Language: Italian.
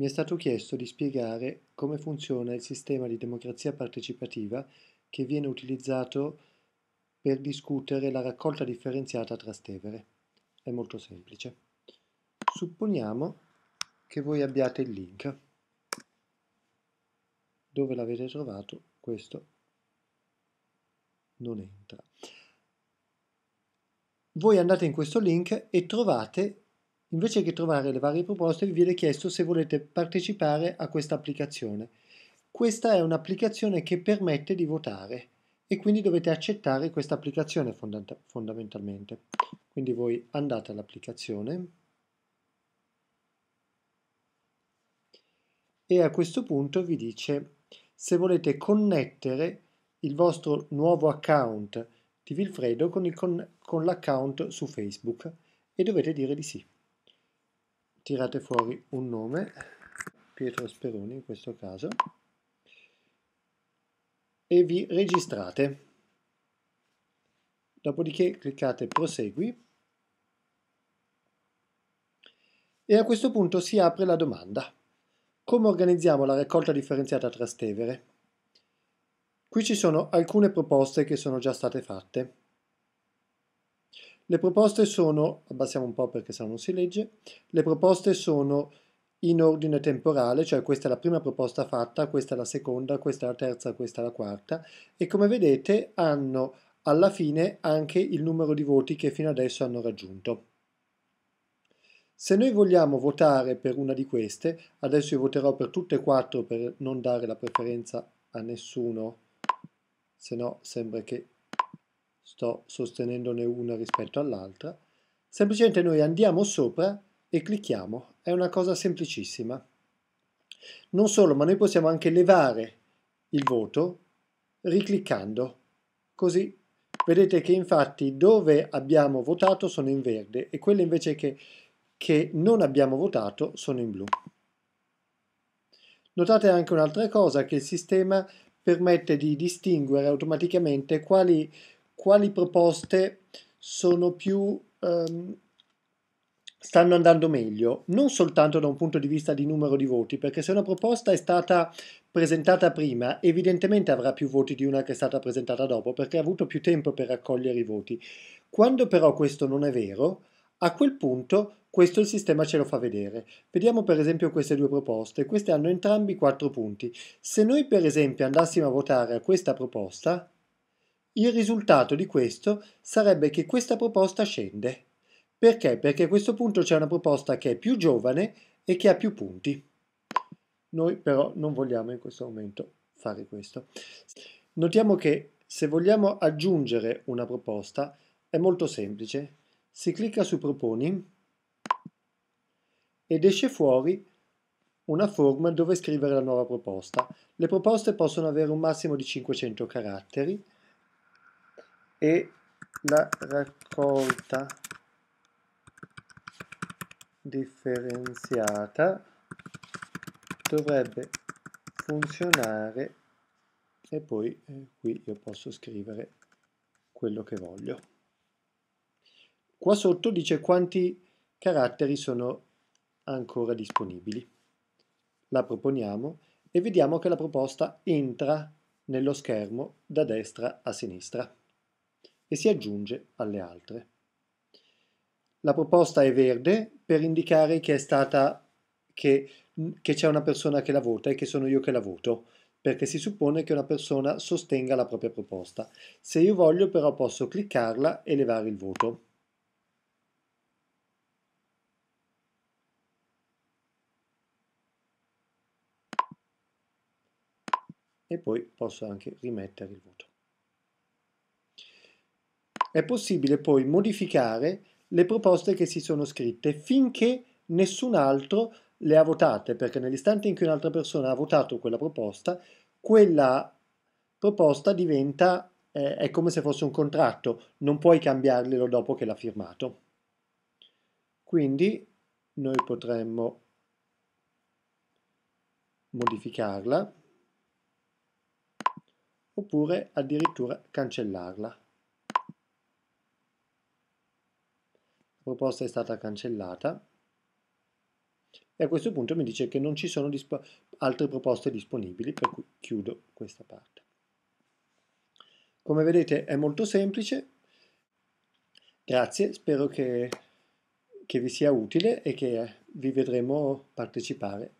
mi è stato chiesto di spiegare come funziona il sistema di democrazia partecipativa che viene utilizzato per discutere la raccolta differenziata tra stevere. È molto semplice. Supponiamo che voi abbiate il link. Dove l'avete trovato? Questo non entra. Voi andate in questo link e trovate Invece che trovare le varie proposte vi viene chiesto se volete partecipare a questa applicazione. Questa è un'applicazione che permette di votare e quindi dovete accettare questa applicazione fondamentalmente. Quindi voi andate all'applicazione e a questo punto vi dice se volete connettere il vostro nuovo account di Vilfredo con l'account su Facebook e dovete dire di sì tirate fuori un nome, Pietro Speroni in questo caso, e vi registrate. Dopodiché cliccate prosegui e a questo punto si apre la domanda. Come organizziamo la raccolta differenziata a Trastevere? Qui ci sono alcune proposte che sono già state fatte. Le proposte sono, abbassiamo un po' perché se no non si legge, le proposte sono in ordine temporale, cioè questa è la prima proposta fatta, questa è la seconda, questa è la terza, questa è la quarta e come vedete hanno alla fine anche il numero di voti che fino adesso hanno raggiunto. Se noi vogliamo votare per una di queste, adesso io voterò per tutte e quattro per non dare la preferenza a nessuno, se no sembra che sto sostenendone una rispetto all'altra, semplicemente noi andiamo sopra e clicchiamo, è una cosa semplicissima. Non solo, ma noi possiamo anche levare il voto ricliccando, così vedete che infatti dove abbiamo votato sono in verde e quelle invece che, che non abbiamo votato sono in blu. Notate anche un'altra cosa, che il sistema permette di distinguere automaticamente quali quali proposte sono più ehm, stanno andando meglio, non soltanto da un punto di vista di numero di voti, perché se una proposta è stata presentata prima, evidentemente avrà più voti di una che è stata presentata dopo, perché ha avuto più tempo per raccogliere i voti. Quando però questo non è vero, a quel punto questo il sistema ce lo fa vedere. Vediamo per esempio queste due proposte, queste hanno entrambi quattro punti. Se noi per esempio andassimo a votare a questa proposta, il risultato di questo sarebbe che questa proposta scende. Perché? Perché a questo punto c'è una proposta che è più giovane e che ha più punti. Noi però non vogliamo in questo momento fare questo. Notiamo che se vogliamo aggiungere una proposta è molto semplice. Si clicca su Proponi ed esce fuori una forma dove scrivere la nuova proposta. Le proposte possono avere un massimo di 500 caratteri e la raccolta differenziata dovrebbe funzionare e poi eh, qui io posso scrivere quello che voglio. Qua sotto dice quanti caratteri sono ancora disponibili. La proponiamo e vediamo che la proposta entra nello schermo da destra a sinistra e si aggiunge alle altre. La proposta è verde per indicare che è stata che, che c'è una persona che la vota e che sono io che la voto, perché si suppone che una persona sostenga la propria proposta. Se io voglio però posso cliccarla e levare il voto. e poi posso anche rimettere il voto è possibile poi modificare le proposte che si sono scritte finché nessun altro le ha votate, perché nell'istante in cui un'altra persona ha votato quella proposta, quella proposta diventa, eh, è come se fosse un contratto, non puoi cambiarglielo dopo che l'ha firmato. Quindi noi potremmo modificarla oppure addirittura cancellarla. proposta è stata cancellata e a questo punto mi dice che non ci sono altre proposte disponibili, per cui chiudo questa parte. Come vedete è molto semplice, grazie, spero che, che vi sia utile e che vi vedremo partecipare